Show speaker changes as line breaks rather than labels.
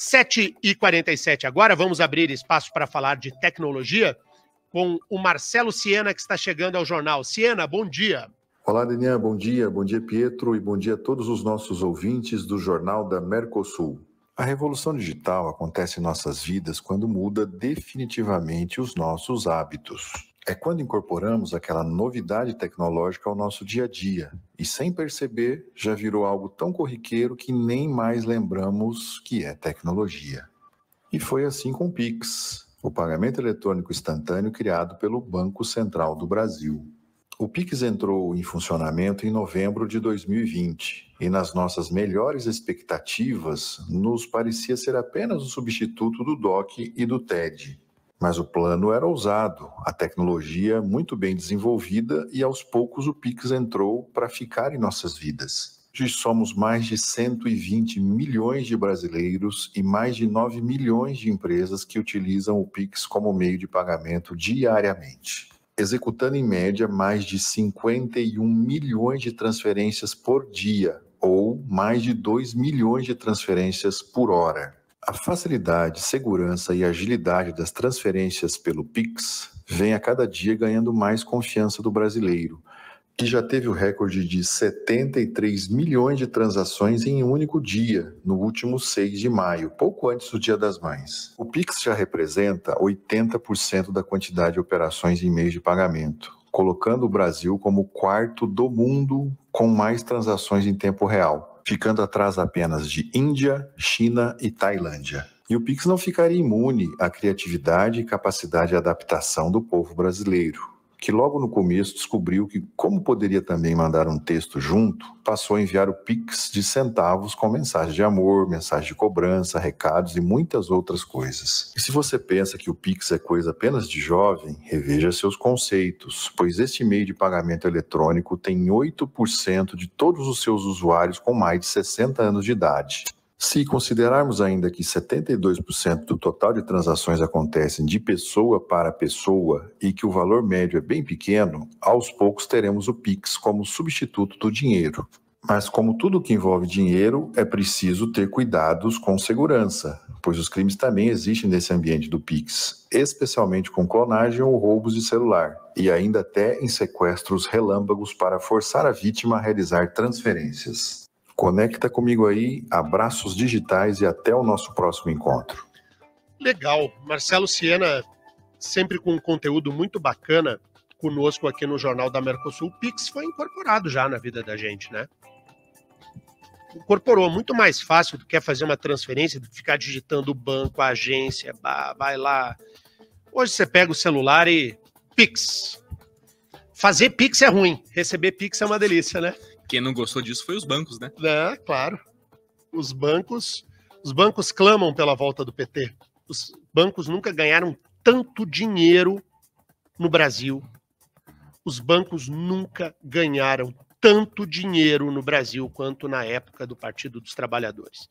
7h47 agora, vamos abrir espaço para falar de tecnologia com o Marcelo Siena, que está chegando ao jornal. Siena, bom dia.
Olá, Denian, bom dia. Bom dia, Pietro, e bom dia a todos os nossos ouvintes do Jornal da Mercosul. A revolução digital acontece em nossas vidas quando muda definitivamente os nossos hábitos é quando incorporamos aquela novidade tecnológica ao nosso dia a dia e, sem perceber, já virou algo tão corriqueiro que nem mais lembramos que é tecnologia. E foi assim com o Pix, o pagamento eletrônico instantâneo criado pelo Banco Central do Brasil. O Pix entrou em funcionamento em novembro de 2020 e, nas nossas melhores expectativas, nos parecia ser apenas o substituto do DOC e do TED, mas o plano era ousado, a tecnologia muito bem desenvolvida e aos poucos o Pix entrou para ficar em nossas vidas. Hoje somos mais de 120 milhões de brasileiros e mais de 9 milhões de empresas que utilizam o Pix como meio de pagamento diariamente, executando em média mais de 51 milhões de transferências por dia ou mais de 2 milhões de transferências por hora. A facilidade, segurança e agilidade das transferências pelo Pix vem a cada dia ganhando mais confiança do brasileiro, que já teve o recorde de 73 milhões de transações em um único dia, no último 6 de maio, pouco antes do Dia das Mães. O Pix já representa 80% da quantidade de operações em meios de pagamento, colocando o Brasil como o quarto do mundo com mais transações em tempo real ficando atrás apenas de Índia, China e Tailândia. E o Pix não ficaria imune à criatividade e capacidade de adaptação do povo brasileiro que logo no começo descobriu que, como poderia também mandar um texto junto, passou a enviar o Pix de centavos com mensagem de amor, mensagem de cobrança, recados e muitas outras coisas. E se você pensa que o Pix é coisa apenas de jovem, reveja seus conceitos, pois este meio de pagamento eletrônico tem 8% de todos os seus usuários com mais de 60 anos de idade. Se considerarmos ainda que 72% do total de transações acontecem de pessoa para pessoa e que o valor médio é bem pequeno, aos poucos teremos o Pix como substituto do dinheiro. Mas, como tudo que envolve dinheiro, é preciso ter cuidados com segurança, pois os crimes também existem nesse ambiente do Pix, especialmente com clonagem ou roubos de celular, e ainda até em sequestros relâmpagos para forçar a vítima a realizar transferências. Conecta comigo aí, abraços digitais e até o nosso próximo encontro.
Legal. Marcelo Siena, sempre com um conteúdo muito bacana conosco aqui no Jornal da Mercosul. O Pix foi incorporado já na vida da gente, né? Incorporou muito mais fácil do que fazer uma transferência, do que ficar digitando o banco, a agência, vai lá. Hoje você pega o celular e Pix. Fazer Pix é ruim, receber Pix é uma delícia, né? Quem não gostou disso foi os bancos, né? É, claro. Os bancos, os bancos clamam pela volta do PT. Os bancos nunca ganharam tanto dinheiro no Brasil. Os bancos nunca ganharam tanto dinheiro no Brasil quanto na época do Partido dos Trabalhadores.